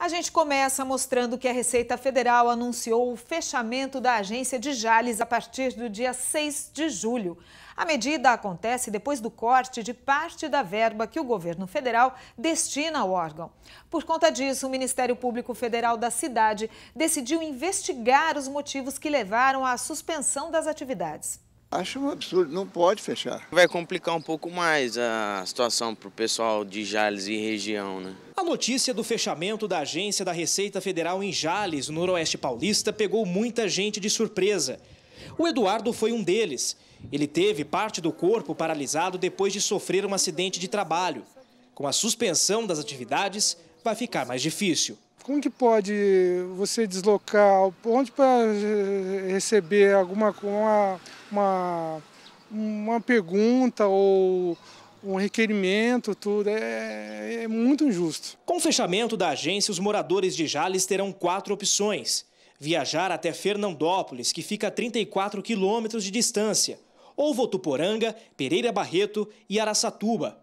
A gente começa mostrando que a Receita Federal anunciou o fechamento da agência de Jales a partir do dia 6 de julho. A medida acontece depois do corte de parte da verba que o governo federal destina ao órgão. Por conta disso, o Ministério Público Federal da cidade decidiu investigar os motivos que levaram à suspensão das atividades. Acho um absurdo, não pode fechar. Vai complicar um pouco mais a situação para o pessoal de Jales e região, né? A notícia do fechamento da agência da Receita Federal em Jales, no Noroeste Paulista, pegou muita gente de surpresa. O Eduardo foi um deles. Ele teve parte do corpo paralisado depois de sofrer um acidente de trabalho. Com a suspensão das atividades, vai ficar mais difícil. Como que pode você deslocar, onde para receber alguma uma, uma, uma pergunta ou um requerimento, tudo. É, é, muito injusto. Com o fechamento da agência, os moradores de Jales terão quatro opções: viajar até Fernandópolis, que fica a 34 quilômetros de distância, ou Votuporanga, Pereira Barreto e Araçatuba.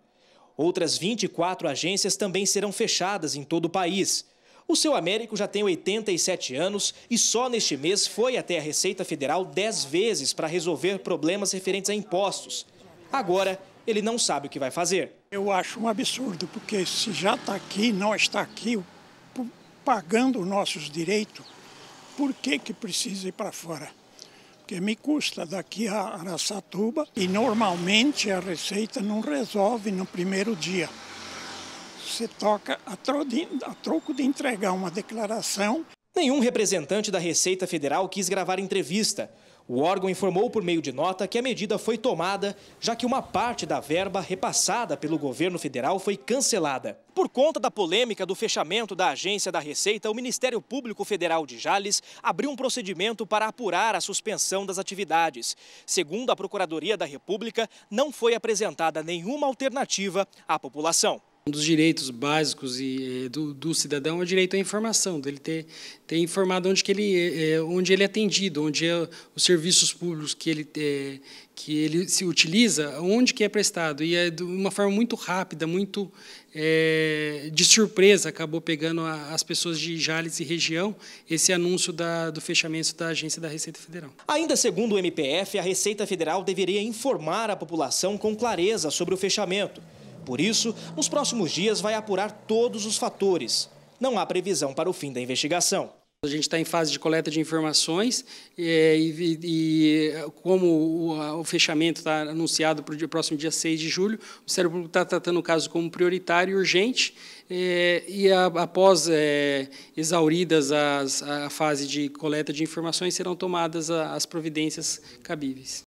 Outras 24 agências também serão fechadas em todo o país. O seu Américo já tem 87 anos e só neste mês foi até a Receita Federal 10 vezes para resolver problemas referentes a impostos. Agora, ele não sabe o que vai fazer. Eu acho um absurdo, porque se já está aqui, não está aqui, pagando nossos direitos, por que, que precisa ir para fora? Porque me custa daqui a Aracatuba e normalmente a receita não resolve no primeiro dia se toca a, tro de, a troco de entregar uma declaração. Nenhum representante da Receita Federal quis gravar entrevista. O órgão informou por meio de nota que a medida foi tomada, já que uma parte da verba repassada pelo governo federal foi cancelada. Por conta da polêmica do fechamento da agência da Receita, o Ministério Público Federal de Jales abriu um procedimento para apurar a suspensão das atividades. Segundo a Procuradoria da República, não foi apresentada nenhuma alternativa à população. Um dos direitos básicos e, eh, do, do, cidadão é o direito à informação, dele ter, ter informado onde, que ele, eh, eh, onde ele é atendido, onde é os serviços públicos que ele, é, que ele se utiliza, onde que é prestado. E é de uma forma muito rápida, muito é, de surpresa, acabou pegando a, as pessoas de Jales e região esse anúncio da, do fechamento da agência da Receita Federal. Ainda segundo o MPF, a Receita Federal deveria informar a população com clareza sobre o fechamento. Por isso, nos próximos dias vai apurar todos os fatores. Não há previsão para o fim da investigação. A gente está em fase de coleta de informações é, e, e, como o, o fechamento está anunciado para o próximo dia 6 de julho, o Ministério Público está tratando o caso como prioritário e urgente é, e a, após é, exauridas as, a fase de coleta de informações, serão tomadas as providências cabíveis.